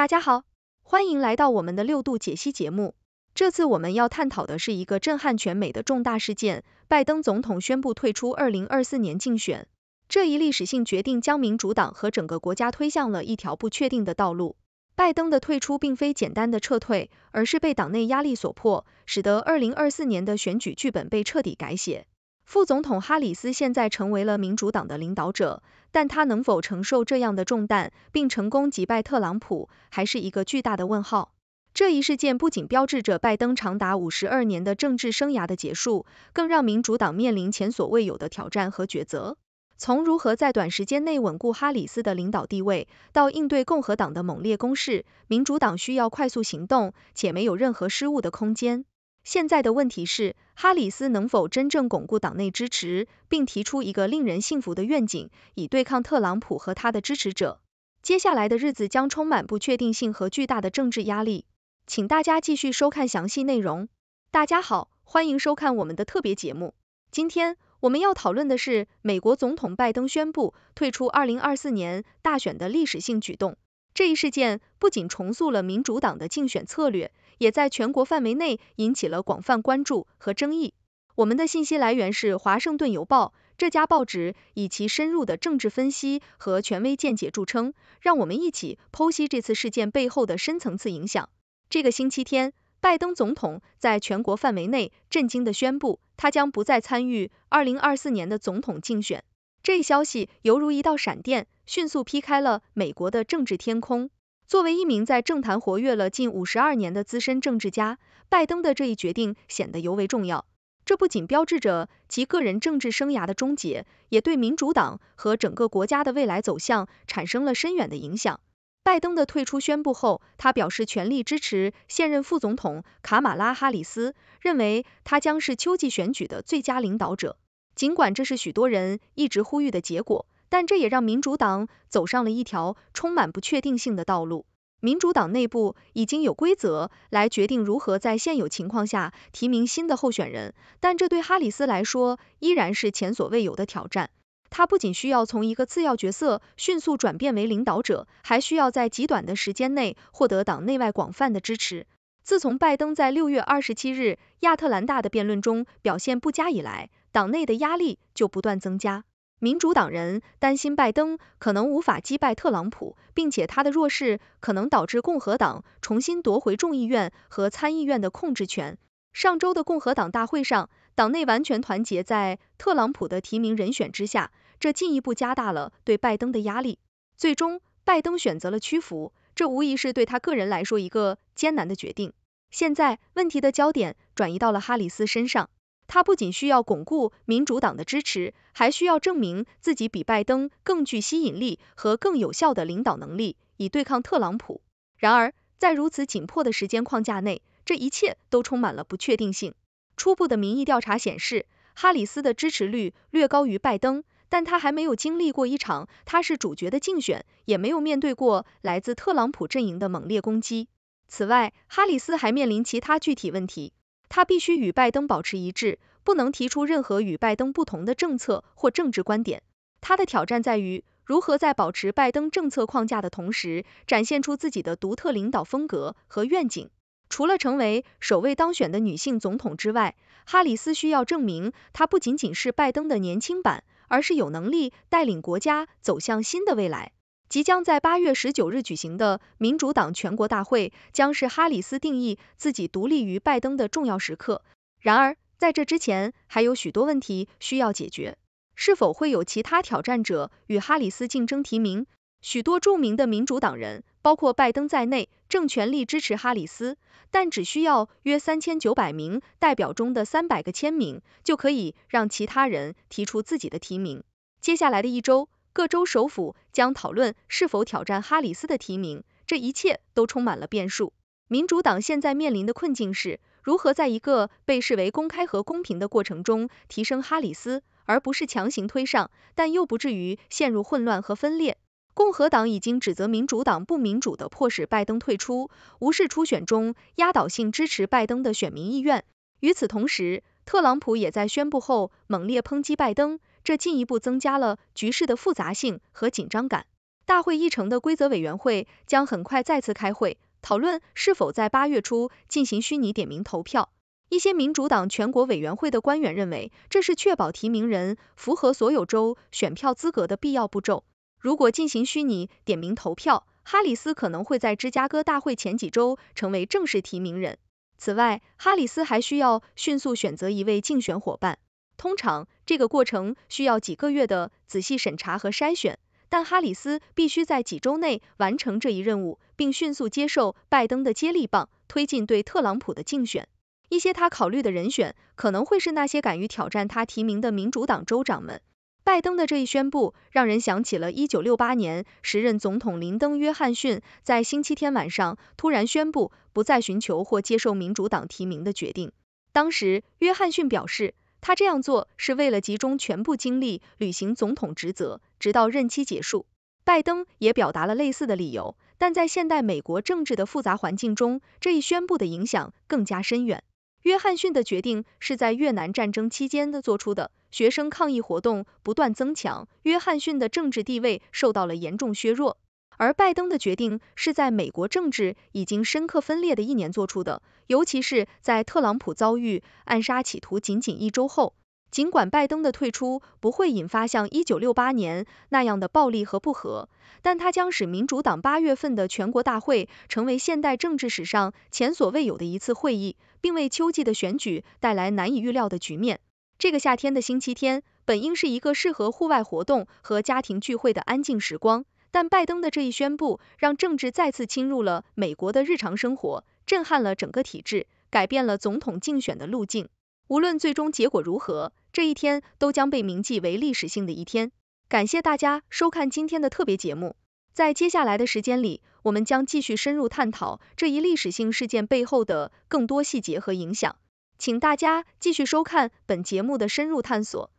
大家好，欢迎来到我们的六度解析节目。这次我们要探讨的是一个震撼全美的重大事件——拜登总统宣布退出二零二四年竞选。这一历史性决定将民主党和整个国家推向了一条不确定的道路。拜登的退出并非简单的撤退，而是被党内压力所迫，使得二零二四年的选举剧本被彻底改写。副总统哈里斯现在成为了民主党的领导者。但他能否承受这样的重担，并成功击败特朗普，还是一个巨大的问号。这一事件不仅标志着拜登长达五十二年的政治生涯的结束，更让民主党面临前所未有的挑战和抉择。从如何在短时间内稳固哈里斯的领导地位，到应对共和党的猛烈攻势，民主党需要快速行动，且没有任何失误的空间。现在的问题是，哈里斯能否真正巩固党内支持，并提出一个令人信服的愿景，以对抗特朗普和他的支持者？接下来的日子将充满不确定性和巨大的政治压力，请大家继续收看详细内容。大家好，欢迎收看我们的特别节目。今天我们要讨论的是美国总统拜登宣布退出二零二四年大选的历史性举动。这一事件不仅重塑了民主党的竞选策略。也在全国范围内引起了广泛关注和争议。我们的信息来源是《华盛顿邮报》，这家报纸以其深入的政治分析和权威见解著称。让我们一起剖析这次事件背后的深层次影响。这个星期天，拜登总统在全国范围内震惊地宣布，他将不再参与二零二四年的总统竞选。这一消息犹如一道闪电，迅速劈开了美国的政治天空。作为一名在政坛活跃了近五十二年的资深政治家，拜登的这一决定显得尤为重要。这不仅标志着其个人政治生涯的终结，也对民主党和整个国家的未来走向产生了深远的影响。拜登的退出宣布后，他表示全力支持现任副总统卡马拉哈里斯，认为他将是秋季选举的最佳领导者。尽管这是许多人一直呼吁的结果。但这也让民主党走上了一条充满不确定性的道路。民主党内部已经有规则来决定如何在现有情况下提名新的候选人，但这对哈里斯来说依然是前所未有的挑战。他不仅需要从一个次要角色迅速转变为领导者，还需要在极短的时间内获得党内外广泛的支持。自从拜登在六月二十七日亚特兰大的辩论中表现不佳以来，党内的压力就不断增加。民主党人担心拜登可能无法击败特朗普，并且他的弱势可能导致共和党重新夺回众议院和参议院的控制权。上周的共和党大会上，党内完全团结在特朗普的提名人选之下，这进一步加大了对拜登的压力。最终，拜登选择了屈服，这无疑是对他个人来说一个艰难的决定。现在，问题的焦点转移到了哈里斯身上。他不仅需要巩固民主党的支持，还需要证明自己比拜登更具吸引力和更有效的领导能力，以对抗特朗普。然而，在如此紧迫的时间框架内，这一切都充满了不确定性。初步的民意调查显示，哈里斯的支持率略高于拜登，但他还没有经历过一场他是主角的竞选，也没有面对过来自特朗普阵营的猛烈攻击。此外，哈里斯还面临其他具体问题。他必须与拜登保持一致，不能提出任何与拜登不同的政策或政治观点。他的挑战在于如何在保持拜登政策框架的同时，展现出自己的独特领导风格和愿景。除了成为首位当选的女性总统之外，哈里斯需要证明她不仅仅是拜登的年轻版，而是有能力带领国家走向新的未来。即将在八月十九日举行的民主党全国大会，将是哈里斯定义自己独立于拜登的重要时刻。然而，在这之前，还有许多问题需要解决。是否会有其他挑战者与哈里斯竞争提名？许多著名的民主党人，包括拜登在内，正全力支持哈里斯，但只需要约三千九百名代表中的三百个签名，就可以让其他人提出自己的提名。接下来的一周。各州首府将讨论是否挑战哈里斯的提名，这一切都充满了变数。民主党现在面临的困境是，如何在一个被视为公开和公平的过程中提升哈里斯，而不是强行推上，但又不至于陷入混乱和分裂。共和党已经指责民主党不民主的迫使拜登退出，无视初选中压倒性支持拜登的选民意愿。与此同时，特朗普也在宣布后猛烈抨击拜登。这进一步增加了局势的复杂性和紧张感。大会议程的规则委员会将很快再次开会，讨论是否在八月初进行虚拟点名投票。一些民主党全国委员会的官员认为，这是确保提名人符合所有州选票资格的必要步骤。如果进行虚拟点名投票，哈里斯可能会在芝加哥大会前几周成为正式提名人。此外，哈里斯还需要迅速选择一位竞选伙伴。通常这个过程需要几个月的仔细审查和筛选，但哈里斯必须在几周内完成这一任务，并迅速接受拜登的接力棒，推进对特朗普的竞选。一些他考虑的人选可能会是那些敢于挑战他提名的民主党州长们。拜登的这一宣布让人想起了一九六八年时任总统林登·约翰逊在星期天晚上突然宣布不再寻求或接受民主党提名的决定。当时，约翰逊表示。他这样做是为了集中全部精力履行总统职责，直到任期结束。拜登也表达了类似的理由，但在现代美国政治的复杂环境中，这一宣布的影响更加深远。约翰逊的决定是在越南战争期间的做出的，学生抗议活动不断增强，约翰逊的政治地位受到了严重削弱。而拜登的决定是在美国政治已经深刻分裂的一年做出的。尤其是在特朗普遭遇暗杀企图仅仅一周后，尽管拜登的退出不会引发像一九六八年那样的暴力和不和，但他将使民主党八月份的全国大会成为现代政治史上前所未有的一次会议，并为秋季的选举带来难以预料的局面。这个夏天的星期天本应是一个适合户外活动和家庭聚会的安静时光，但拜登的这一宣布让政治再次侵入了美国的日常生活。震撼了整个体制，改变了总统竞选的路径。无论最终结果如何，这一天都将被铭记为历史性的一天。感谢大家收看今天的特别节目。在接下来的时间里，我们将继续深入探讨这一历史性事件背后的更多细节和影响。请大家继续收看本节目的深入探索。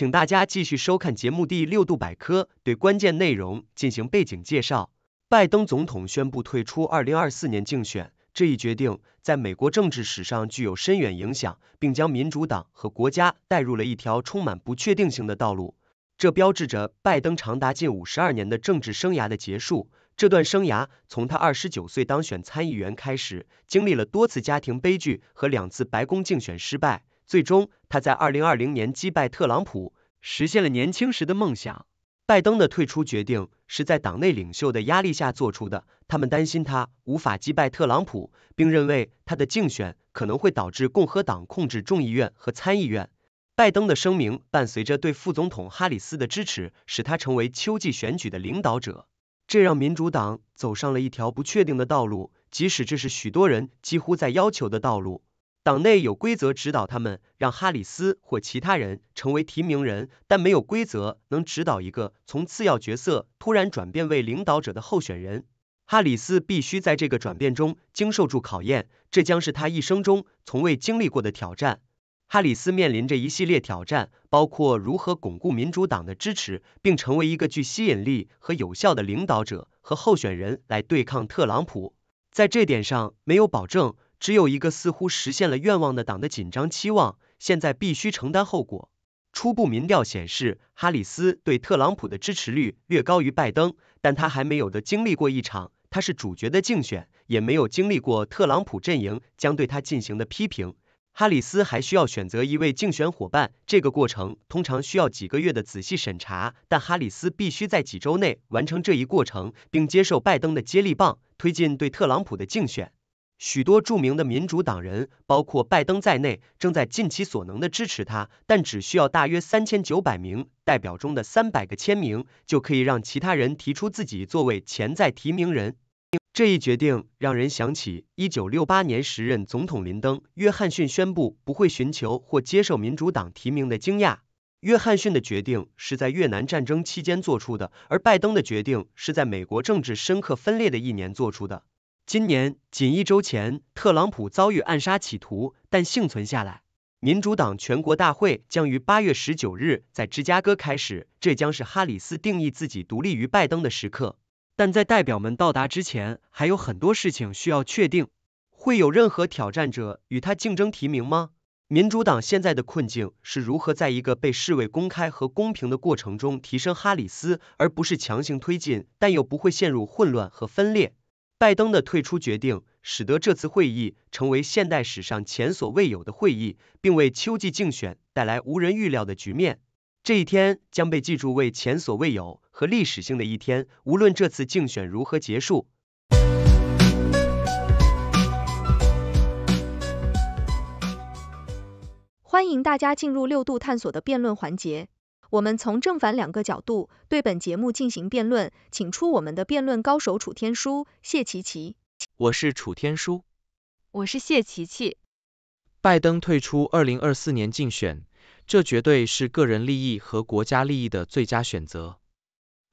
请大家继续收看节目《第六度百科》，对关键内容进行背景介绍。拜登总统宣布退出二零二四年竞选这一决定，在美国政治史上具有深远影响，并将民主党和国家带入了一条充满不确定性的道路。这标志着拜登长达近五十二年的政治生涯的结束。这段生涯从他二十九岁当选参议员开始，经历了多次家庭悲剧和两次白宫竞选失败。最终，他在二零二零年击败特朗普，实现了年轻时的梦想。拜登的退出决定是在党内领袖的压力下做出的，他们担心他无法击败特朗普，并认为他的竞选可能会导致共和党控制众议院和参议院。拜登的声明伴随着对副总统哈里斯的支持，使他成为秋季选举的领导者，这让民主党走上了一条不确定的道路，即使这是许多人几乎在要求的道路。党内有规则指导他们让哈里斯或其他人成为提名人，但没有规则能指导一个从次要角色突然转变为领导者的候选人。哈里斯必须在这个转变中经受住考验，这将是他一生中从未经历过的挑战。哈里斯面临着一系列挑战，包括如何巩固民主党的支持，并成为一个具吸引力和有效的领导者和候选人来对抗特朗普。在这点上，没有保证。只有一个似乎实现了愿望的党的紧张期望，现在必须承担后果。初步民调显示，哈里斯对特朗普的支持率略高于拜登，但他还没有的经历过一场他是主角的竞选，也没有经历过特朗普阵营将对他进行的批评。哈里斯还需要选择一位竞选伙伴，这个过程通常需要几个月的仔细审查，但哈里斯必须在几周内完成这一过程，并接受拜登的接力棒，推进对特朗普的竞选。许多著名的民主党人，包括拜登在内，正在尽其所能的支持他。但只需要大约三千九百名代表中的三百个签名，就可以让其他人提出自己作为潜在提名人。这一决定让人想起一九六八年时任总统林登·约翰逊宣布不会寻求或接受民主党提名的惊讶。约翰逊的决定是在越南战争期间做出的，而拜登的决定是在美国政治深刻分裂的一年做出的。今年仅一周前，特朗普遭遇暗杀企图，但幸存下来。民主党全国大会将于八月十九日在芝加哥开始，这将是哈里斯定义自己独立于拜登的时刻。但在代表们到达之前，还有很多事情需要确定：会有任何挑战者与他竞争提名吗？民主党现在的困境是如何在一个被视为公开和公平的过程中提升哈里斯，而不是强行推进，但又不会陷入混乱和分裂？拜登的退出决定使得这次会议成为现代史上前所未有的会议，并为秋季竞选带来无人预料的局面。这一天将被记住为前所未有和历史性的一天，无论这次竞选如何结束。欢迎大家进入六度探索的辩论环节。我们从正反两个角度对本节目进行辩论，请出我们的辩论高手楚天舒、谢琪琪。我是楚天舒，我是谢琪琪。拜登退出二零二四年竞选，这绝对是个人利益和国家利益的最佳选择。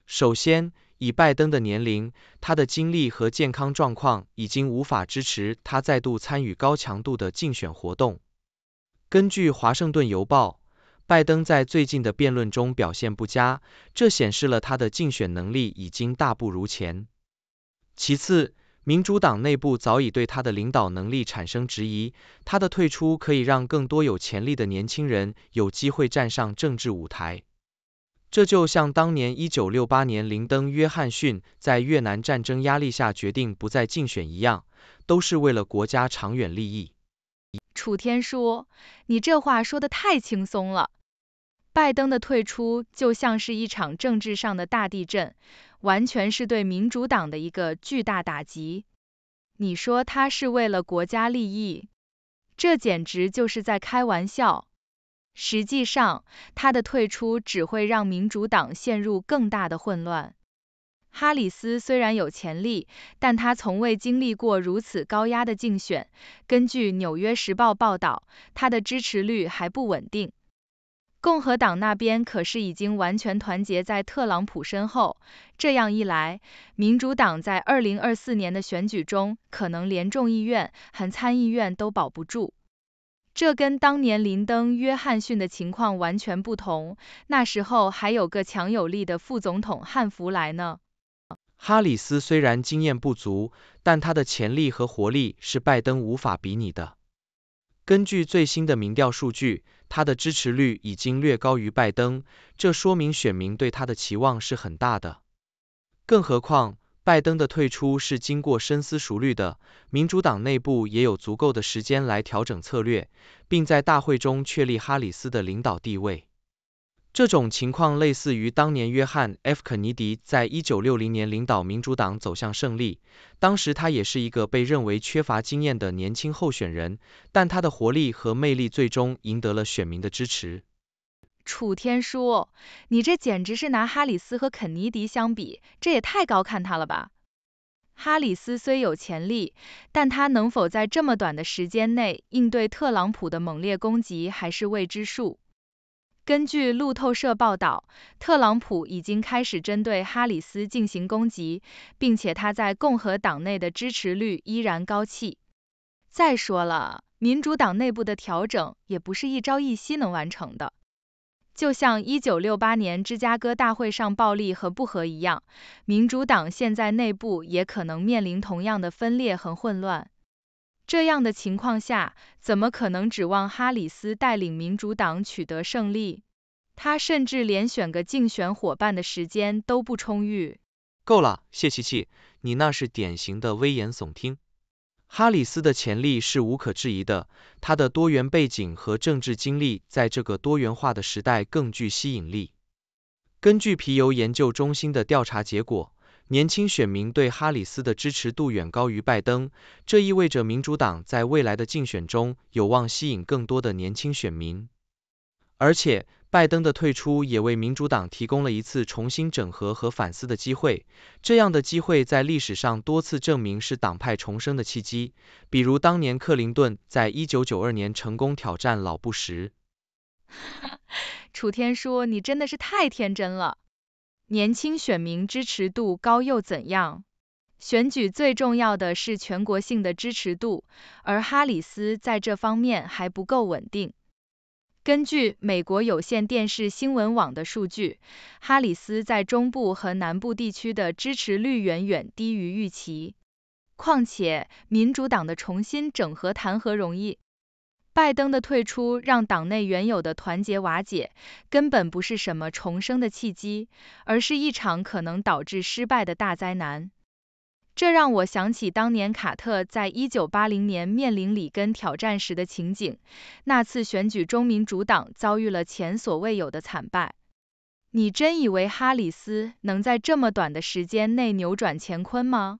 首先，以拜登的年龄、他的精力和健康状况，已经无法支持他再度参与高强度的竞选活动。根据《华盛顿邮报》。拜登在最近的辩论中表现不佳，这显示了他的竞选能力已经大不如前。其次，民主党内部早已对他的领导能力产生质疑，他的退出可以让更多有潜力的年轻人有机会站上政治舞台。这就像当年1968年林登·约翰逊在越南战争压力下决定不再竞选一样，都是为了国家长远利益。楚天舒，你这话说的太轻松了。拜登的退出就像是一场政治上的大地震，完全是对民主党的一个巨大打击。你说他是为了国家利益，这简直就是在开玩笑。实际上，他的退出只会让民主党陷入更大的混乱。哈里斯虽然有潜力，但他从未经历过如此高压的竞选。根据《纽约时报》报道，他的支持率还不稳定。共和党那边可是已经完全团结在特朗普身后，这样一来，民主党在二零二四年的选举中可能连众议院和参议院都保不住。这跟当年林登、约翰逊的情况完全不同，那时候还有个强有力的副总统汉弗莱呢。哈里斯虽然经验不足，但他的潜力和活力是拜登无法比拟的。根据最新的民调数据。他的支持率已经略高于拜登，这说明选民对他的期望是很大的。更何况，拜登的退出是经过深思熟虑的，民主党内部也有足够的时间来调整策略，并在大会中确立哈里斯的领导地位。这种情况类似于当年约翰 ·F· 肯尼迪在1960年领导民主党走向胜利，当时他也是一个被认为缺乏经验的年轻候选人，但他的活力和魅力最终赢得了选民的支持。楚天舒，你这简直是拿哈里斯和肯尼迪相比，这也太高看他了吧？哈里斯虽有潜力，但他能否在这么短的时间内应对特朗普的猛烈攻击还是未知数。根据路透社报道，特朗普已经开始针对哈里斯进行攻击，并且他在共和党内的支持率依然高企。再说了，民主党内部的调整也不是一朝一夕能完成的。就像1968年芝加哥大会上暴力和不和一样，民主党现在内部也可能面临同样的分裂和混乱。这样的情况下，怎么可能指望哈里斯带领民主党取得胜利？他甚至连选个竞选伙伴的时间都不充裕。够了，谢奇奇，你那是典型的危言耸听。哈里斯的潜力是无可置疑的，他的多元背景和政治经历在这个多元化的时代更具吸引力。根据皮尤研究中心的调查结果。年轻选民对哈里斯的支持度远高于拜登，这意味着民主党在未来的竞选中有望吸引更多的年轻选民。而且，拜登的退出也为民主党提供了一次重新整合和反思的机会。这样的机会在历史上多次证明是党派重生的契机，比如当年克林顿在一九九二年成功挑战老布什。楚天说：“你真的是太天真了。年轻选民支持度高又怎样？选举最重要的是全国性的支持度，而哈里斯在这方面还不够稳定。根据美国有线电视新闻网的数据，哈里斯在中部和南部地区的支持率远远低于预期。况且，民主党的重新整合谈何容易？拜登的退出让党内原有的团结瓦解，根本不是什么重生的契机，而是一场可能导致失败的大灾难。这让我想起当年卡特在1980年面临里根挑战时的情景，那次选举中民主党遭遇了前所未有的惨败。你真以为哈里斯能在这么短的时间内扭转乾坤吗？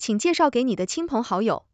请介绍给你的亲朋好友。